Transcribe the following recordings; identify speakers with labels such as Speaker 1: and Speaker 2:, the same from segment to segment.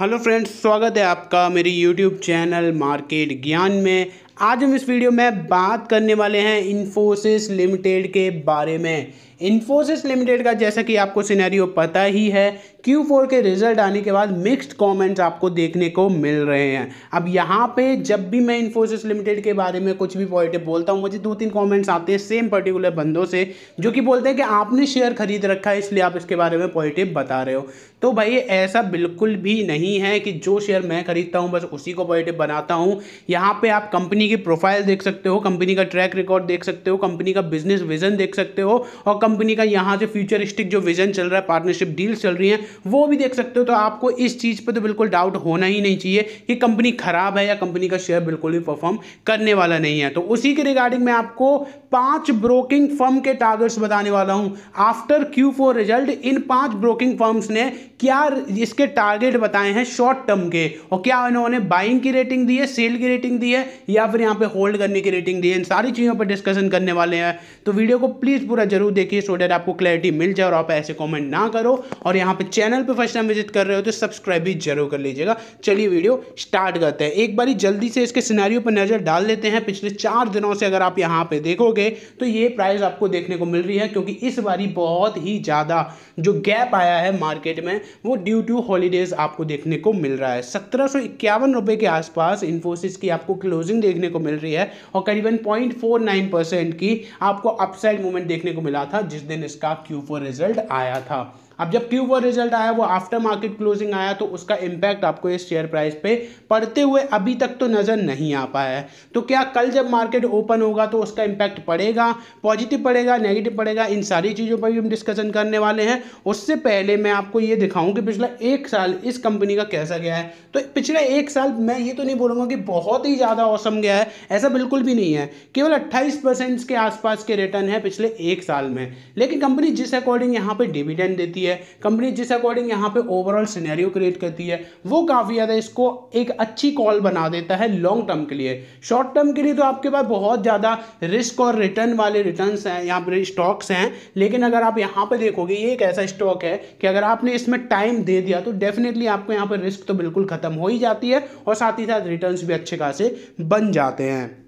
Speaker 1: hello friends स्वागत है आपका मेरी यूट्यूब चैनल मार्केट ज्ञान में आज हम इस वीडियो में बात करने वाले हैं इन्फोसिस लिमिटेड के बारे में इन्फोसिस लिमिटेड का जैसा कि आपको सिनेरियो पता ही है क्यू फोर के रिजल्ट आने के बाद मिक्स्ड कमेंट्स आपको देखने को मिल रहे हैं अब यहाँ पे जब भी मैं इन्फोसिस लिमिटेड के बारे में कुछ भी पॉजिटिव बोलता हूँ मुझे दो तीन कमेंट्स आते हैं सेम पर्टिकुलर बंदों से जो कि बोलते हैं कि आपने शेयर खरीद रखा है इसलिए आप इसके बारे में पॉजिटिव बता रहे हो तो भाई ऐसा बिल्कुल भी नहीं है कि जो शेयर मैं खरीदता हूँ बस उसी को पॉजिटिव बनाता हूँ यहाँ पर आप कंपनी की प्रोफाइल देख सकते हो कंपनी का ट्रैक रिकॉर्ड देख सकते हो कंपनी का बिजनेस विजन देख सकते हो और कंपनी का यहाँ से फ्यूचरिस्टिक जो विजन चल रहा है पार्टनरशिप डील चल रही हैं वो भी देख सकते हो तो आपको इस चीज़ पर तो बिल्कुल डाउट होना ही नहीं चाहिए कि कंपनी ख़राब है या कंपनी का शेयर बिल्कुल भी परफॉर्म करने वाला नहीं है तो उसी के रिगार्डिंग मैं आपको पांच ब्रोकिंग फर्म के टारगेट्स बताने वाला हूँ आफ्टर क्यू फोर रिजल्ट इन पांच ब्रोकिंग फर्म्स ने क्या इसके टारगेट बताए हैं शॉर्ट टर्म के और क्या इन्होंने बाइंग की रेटिंग दी है सेल की रेटिंग दी है या फिर यहाँ पे होल्ड करने की रेटिंग दी है इन सारी चीज़ों पर डिस्कशन करने वाले हैं तो वीडियो को प्लीज़ पूरा जरूर देखिए चाहिए सो डेट आपको क्लैरिटी मिल जाए और आप ऐसे कॉमेंट ना करो और यहाँ पर चैनल पर फर्स्ट टाइम विजिट कर रहे हो तो सब्सक्राइब भी जरूर कर लीजिएगा चलिए वीडियो स्टार्ट करते हैं एक बार जल्दी से इसके सिनारियों पर नज़र डाल देते हैं पिछले चार दिनों से अगर आप यहाँ पर देखोगे तो ये प्राइस आपको देखने को मिल रही है क्योंकि इस बारी बहुत ही ज़्यादा जो गैप आया है मार्केट में वो ड्यू टू हॉलीडेज़ आपको देखने को मिल रहा है सत्रह सौ इक्यावन रुपये के आसपास इन्फोसिस की आपको क्लोजिंग देखने को मिल रही है और करीबन पॉइंट फोर नाइन परसेंट की आपको अपसाइड मूवमेंट देखने को मिला था जिस दिन इसका Q4 रिजल्ट आया था अब जब क्यू वन रिजल्ट आया वो आफ्टर मार्केट क्लोजिंग आया तो उसका इम्पैक्ट आपको इस शेयर प्राइस पे पड़ते हुए अभी तक तो नज़र नहीं आ पाया है तो क्या कल जब मार्केट ओपन होगा तो उसका इम्पैक्ट पड़ेगा पॉजिटिव पड़ेगा नेगेटिव पड़ेगा इन सारी चीज़ों पर भी हम डिस्कशन करने वाले हैं उससे पहले मैं आपको ये दिखाऊँ कि पिछला एक साल इस कंपनी का कैसा गया है तो पिछले एक साल मैं ये तो नहीं बोलूँगा कि बहुत ही ज़्यादा औसम गया है ऐसा बिल्कुल भी नहीं है केवल अट्ठाईस परसेंट के आसपास के रिटर्न है पिछले एक साल में लेकिन कंपनी जिस अकॉर्डिंग यहाँ पर डिविडेंड देती है है कंपनी जिस अकॉर्डिंग यहाँ पे ओवरऑल सिनेरियो क्रिएट करती है वो काफ़ी ज़्यादा इसको एक अच्छी कॉल बना देता है लॉन्ग टर्म के लिए शॉर्ट टर्म के लिए तो आपके पास बहुत ज़्यादा रिस्क और रिटर्न वाले रिटर्न हैं यहाँ पर स्टॉक्स हैं लेकिन अगर आप यहाँ पर देखोगे ये एक ऐसा स्टॉक है कि अगर आपने इसमें टाइम दे दिया तो डेफिनेटली आपको यहाँ पर रिस्क तो बिल्कुल ख़त्म हो ही जाती है और साथ ही साथ रिटर्न भी अच्छे खासे बन जाते हैं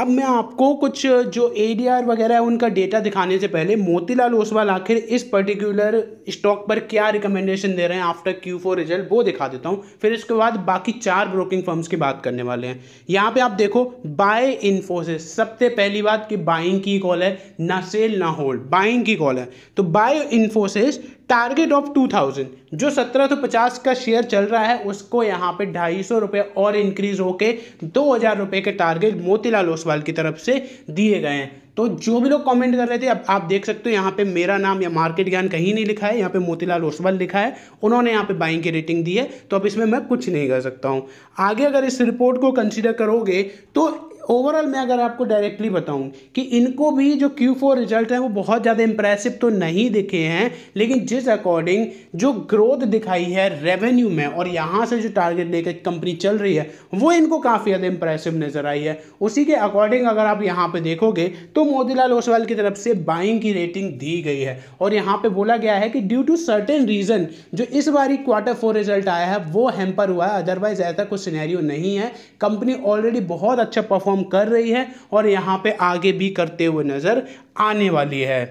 Speaker 1: अब मैं आपको कुछ जो ए वगैरह है उनका डेटा दिखाने से पहले मोतीलाल ओसवाल आखिर इस पर्टिकुलर स्टॉक पर क्या रिकमेंडेशन दे रहे हैं आफ्टर क्यू फोर रिजल्ट वो दिखा देता हूँ फिर इसके बाद बाकी चार ब्रोकिंग फर्म्स की बात करने वाले हैं यहाँ पे आप देखो बाय इन्फोसिस सबसे पहली बात कि बाइंग की कॉल है ना सेल ना होल्ड बाइंग की कॉल है तो buy Infosys target of two thousand जो सत्रह सौ पचास का शेयर चल रहा है उसको यहाँ पे ढाई सौ रुपये और इंक्रीज होके दो हज़ार रुपये के टारगेट मोतीलाल ओसवाल की तरफ से दिए गए हैं तो जो भी लोग कमेंट कर रहे थे अब आप देख सकते हो यहाँ पे मेरा नाम या मार्केट ज्ञान कहीं नहीं लिखा है यहाँ पे मोतीलाल ओसवाल लिखा है उन्होंने यहाँ पे बाइंग की रेटिंग दी है तो अब इसमें मैं कुछ नहीं कर सकता हूँ आगे अगर इस रिपोर्ट को कंसिडर करोगे तो ओवरऑल मैं अगर आपको डायरेक्टली बताऊं कि इनको भी जो क्यू फोर रिजल्ट है वो बहुत ज़्यादा इंप्रेसिव तो नहीं दिखे हैं लेकिन जिस अकॉर्डिंग जो ग्रोथ दिखाई है रेवेन्यू में और यहाँ से जो टारगेट लेकर कंपनी चल रही है वो इनको काफ़ी ज़्यादा इंप्रेसिव नज़र आई है उसी के अकॉर्डिंग अगर आप यहाँ पर देखोगे तो मोतीलाल ओसवाल की तरफ से बाइंग की रेटिंग दी गई है और यहाँ पर बोला गया है कि ड्यू टू सर्टेन रीज़न जो इस बार क्वार्टर फोर रिजल्ट आया है वो हेम्पर हुआ है अदरवाइज ऐसा कुछ सीनैरियो नहीं है कंपनी ऑलरेडी बहुत अच्छा परफॉर्म परफॉर्म कर रही है और यहाँ पे आगे भी करते हुए नज़र आने वाली है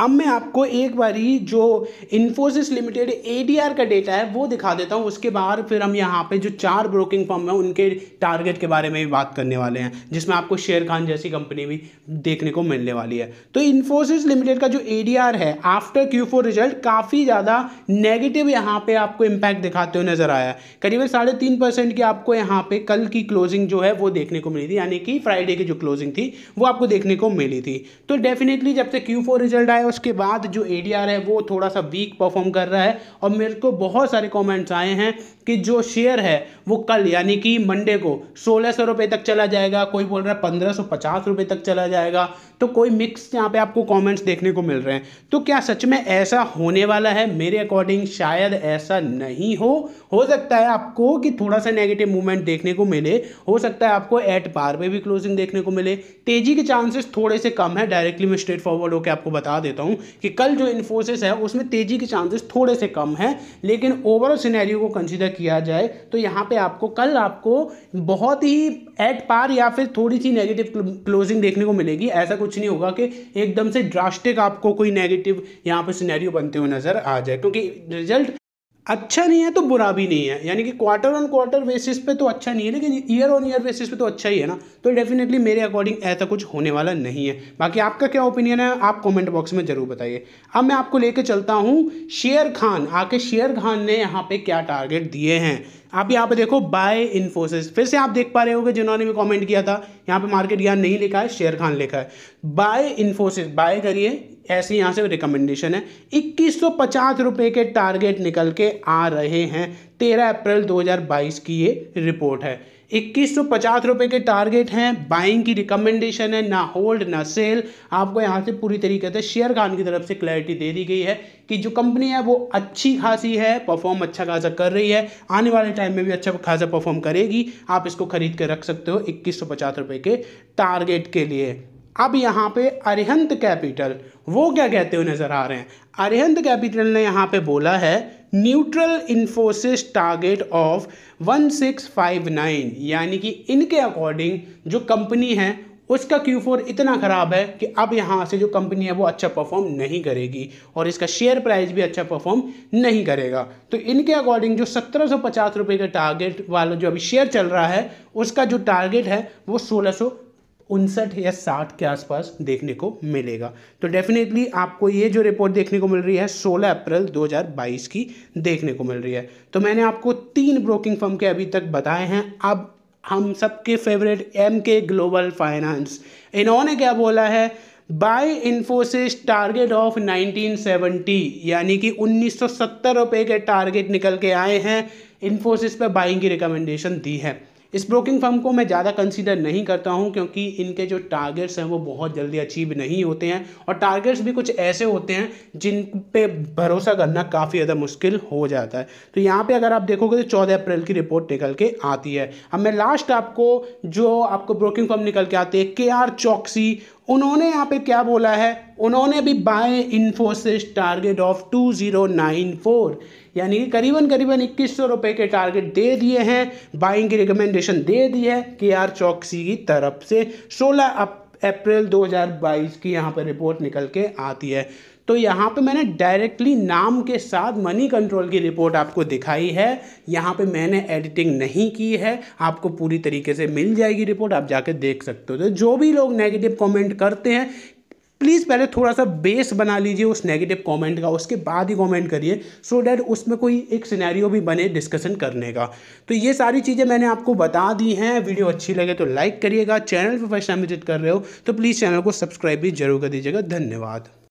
Speaker 1: अब मैं आपको एक बारी जो इन्फोसिस लिमिटेड ए का डेटा है वो दिखा देता हूँ उसके बाद फिर हम यहाँ पे जो चार ब्रोकिंग फॉर्म है उनके टारगेट के बारे में भी बात करने वाले हैं जिसमें आपको शेर खान जैसी कंपनी भी देखने को मिलने वाली है तो इन्फोसिस लिमिटेड का जो ए है आफ्टर क्यू रिजल्ट काफ़ी ज़्यादा नेगेटिव यहाँ पर आपको इम्पैक्ट दिखाते हुए नज़र आया करीबन साढ़े तीन परसेंट की आपको यहाँ पर कल की क्लोजिंग जो है वो देखने को मिली थी यानी कि फ्राइडे की जो क्लोजिंग थी वो आपको देखने को मिली थी तो डेफिनेटली जब से क्यू रिजल्ट आया उसके बाद जो ए है वो थोड़ा सा वीक परफॉर्म कर रहा है और मेरे को बहुत सारे कॉमेंट्स आए हैं कि जो शेयर है वो कल यानी कि मंडे को सोलह सौ रुपये तक चला जाएगा कोई बोल रहा है पंद्रह सौ पचास रुपये तक चला जाएगा तो कोई मिक्स यहाँ पे आपको कमेंट्स देखने को मिल रहे हैं तो क्या सच में ऐसा होने वाला है मेरे अकॉर्डिंग शायद ऐसा नहीं हो हो सकता है आपको कि थोड़ा सा नेगेटिव मूवमेंट देखने को मिले हो सकता है आपको एट पार पे भी क्लोजिंग देखने को मिले तेजी के चांसेस थोड़े से कम है डायरेक्टली मैं स्ट्रेट फॉरवर्ड होकर आपको बता देता हूँ कि कल जो इन्फोसिस है उसमें तेजी के चांसेस थोड़े से कम है लेकिन ओवरऑल सिनेरियो को कंसिडर किया जाए तो यहाँ पे आपको कल आपको बहुत ही एट पार या फिर थोड़ी सी नेगेटिव क्लोजिंग देखने को मिलेगी ऐसा कुछ नहीं होगा कि एकदम से ड्रास्टिक आपको कोई नेगेटिव यहाँ पर सिनेरियो बनते हुए नज़र आ जाए क्योंकि रिजल्ट अच्छा नहीं है तो बुरा भी नहीं है यानी कि क्वार्टर ऑन क्वार्टर बेसिस पे तो अच्छा नहीं है लेकिन ईयर ऑन ईयर बेसिस पे तो अच्छा ही है ना तो डेफिनेटली मेरे अकॉर्डिंग ऐसा कुछ होने वाला नहीं है बाकी आपका क्या ओपिनियन है आप कमेंट बॉक्स में ज़रूर बताइए अब मैं आपको लेके चलता हूँ शेयर खान आके शेयर खान ने यहाँ पे क्या टारगेट दिए हैं आप यहाँ पे देखो बाय इन्फोसिस फिर से आप देख पा रहे हो जिन्होंने भी कमेंट किया था यहाँ पे मार्केट यहाँ नहीं लिखा है शेयर खान लिखा है बाय इन्फोसिस बाय करिए ऐसे यहाँ से रिकमेंडेशन है इक्कीस सौ के टारगेट निकल के आ रहे हैं तेरह अप्रैल 2022 की ये रिपोर्ट है इक्कीस सौ पचास रुपये के टारगेट हैं बाइंग की रिकमेंडेशन है ना होल्ड ना सेल आपको यहाँ से पूरी तरीके से शेयर खान की तरफ से क्लैरिटी दे दी गई है कि जो कंपनी है वो अच्छी खासी है परफॉर्म अच्छा खासा कर रही है आने वाले टाइम में भी अच्छा खासा परफॉर्म करेगी आप इसको खरीद के रख सकते हो इक्कीस सौ पचास रुपये के टारगेट के लिए अब यहाँ पे अरिहंत कैपिटल वो क्या कहते हुए नज़र आ रहे हैं अरिहंत कैपिटल ने यहाँ पे बोला है न्यूट्रल इन्फोसिस टारगेट ऑफ 1659 यानी कि इनके अकॉर्डिंग जो कंपनी है उसका Q4 इतना ख़राब है कि अब यहाँ से जो कंपनी है वो अच्छा परफॉर्म नहीं करेगी और इसका शेयर प्राइस भी अच्छा परफॉर्म नहीं करेगा तो इनके अकॉर्डिंग जो सत्रह सौ पचास रुपये का टारगेट वाला जो अभी शेयर चल रहा है उसका जो टारगेट है वो सोलह सौ उनसठ या साठ के आसपास देखने को मिलेगा तो डेफिनेटली आपको ये जो रिपोर्ट देखने को मिल रही है 16 अप्रैल 2022 की देखने को मिल रही है तो मैंने आपको तीन ब्रोकिंग फर्म के अभी तक बताए हैं अब हम सबके फेवरेट एम के ग्लोबल फाइनेंस इन्होंने क्या बोला है बाय इन्फोसिस टारगेट ऑफ 1970 यानी कि 1970 रुपए के टारगेट निकल के आए हैं इन्फोसिस पर बाइंग की रिकमेंडेशन दी है इस ब्रोकिंग फर्म को मैं ज़्यादा कंसीडर नहीं करता हूँ क्योंकि इनके जो टारगेट्स हैं वो बहुत जल्दी अचीव नहीं होते हैं और टारगेट्स भी कुछ ऐसे होते हैं जिन पे भरोसा करना काफ़ी ज़्यादा मुश्किल हो जाता है तो यहाँ पे अगर आप देखोगे तो चौदह अप्रैल की रिपोर्ट निकल के आती है अब मैं लास्ट आपको जो आपको ब्रोकिंग फर्म निकल के आती है के आर चौकसी उन्होंने यहाँ पे क्या बोला है उन्होंने भी बाय इन्फोसिस टारगेट ऑफ 2094 यानी कि करीबन करीबन इक्कीस सौ रुपये के टारगेट दे दिए हैं बाइंग की रिकमेंडेशन दे दी है के आर चौकसी की तरफ से 16 अप अप्रैल 2022 की यहाँ पर रिपोर्ट निकल के आती है तो यहाँ पे मैंने डायरेक्टली नाम के साथ मनी कंट्रोल की रिपोर्ट आपको दिखाई है यहाँ पे मैंने एडिटिंग नहीं की है आपको पूरी तरीके से मिल जाएगी रिपोर्ट आप जाके देख सकते हो तो जो भी लोग नेगेटिव कमेंट करते हैं प्लीज़ पहले थोड़ा सा बेस बना लीजिए उस नेगेटिव कमेंट का उसके बाद ही कमेंट करिए सो डैट उसमें कोई एक सिनेरियो भी बने डिस्कशन करने का तो ये सारी चीज़ें मैंने आपको बता दी हैं वीडियो अच्छी लगे तो लाइक करिएगा चैनल पर फर्स्ट टाइम विजिट कर रहे हो तो प्लीज़ चैनल को सब्सक्राइब भी जरूर कर दीजिएगा धन्यवाद